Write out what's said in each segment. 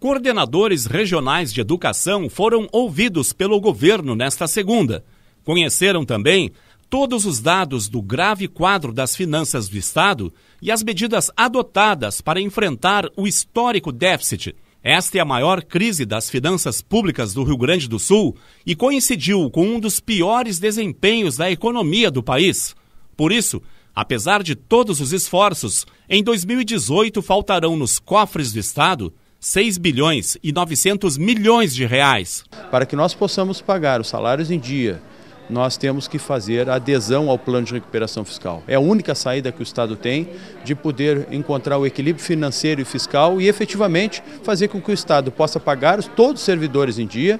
Coordenadores regionais de educação foram ouvidos pelo governo nesta segunda. Conheceram também todos os dados do grave quadro das finanças do Estado e as medidas adotadas para enfrentar o histórico déficit. Esta é a maior crise das finanças públicas do Rio Grande do Sul e coincidiu com um dos piores desempenhos da economia do país. Por isso, Apesar de todos os esforços, em 2018 faltarão nos cofres do Estado 6 bilhões e 900 milhões de reais. Para que nós possamos pagar os salários em dia, nós temos que fazer adesão ao plano de recuperação fiscal. É a única saída que o Estado tem de poder encontrar o equilíbrio financeiro e fiscal e efetivamente fazer com que o Estado possa pagar todos os servidores em dia.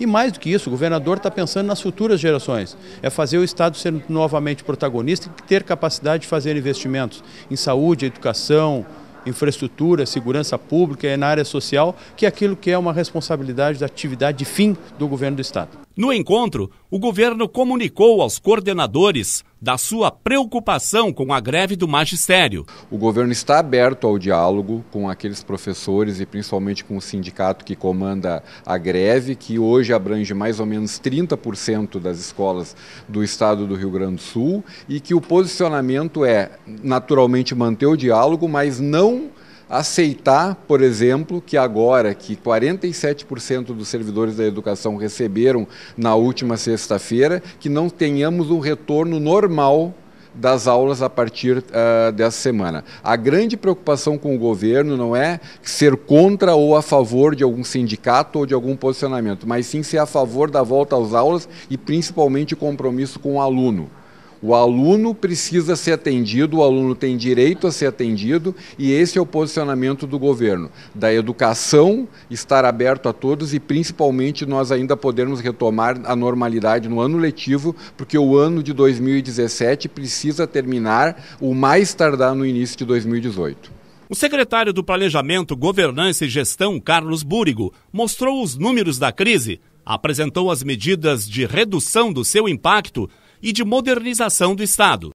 E mais do que isso, o governador está pensando nas futuras gerações. É fazer o Estado ser novamente protagonista e ter capacidade de fazer investimentos em saúde, educação, infraestrutura, segurança pública e na área social, que é aquilo que é uma responsabilidade da atividade de fim do governo do Estado. No encontro, o governo comunicou aos coordenadores da sua preocupação com a greve do magistério. O governo está aberto ao diálogo com aqueles professores e principalmente com o sindicato que comanda a greve, que hoje abrange mais ou menos 30% das escolas do estado do Rio Grande do Sul, e que o posicionamento é naturalmente manter o diálogo, mas não aceitar, por exemplo, que agora que 47% dos servidores da educação receberam na última sexta-feira, que não tenhamos um retorno normal das aulas a partir uh, dessa semana. A grande preocupação com o governo não é ser contra ou a favor de algum sindicato ou de algum posicionamento, mas sim ser a favor da volta às aulas e principalmente o compromisso com o aluno. O aluno precisa ser atendido, o aluno tem direito a ser atendido e esse é o posicionamento do governo. Da educação estar aberto a todos e principalmente nós ainda podermos retomar a normalidade no ano letivo, porque o ano de 2017 precisa terminar o mais tardar no início de 2018. O secretário do Planejamento, Governança e Gestão, Carlos Búrigo, mostrou os números da crise, apresentou as medidas de redução do seu impacto e de modernização do Estado.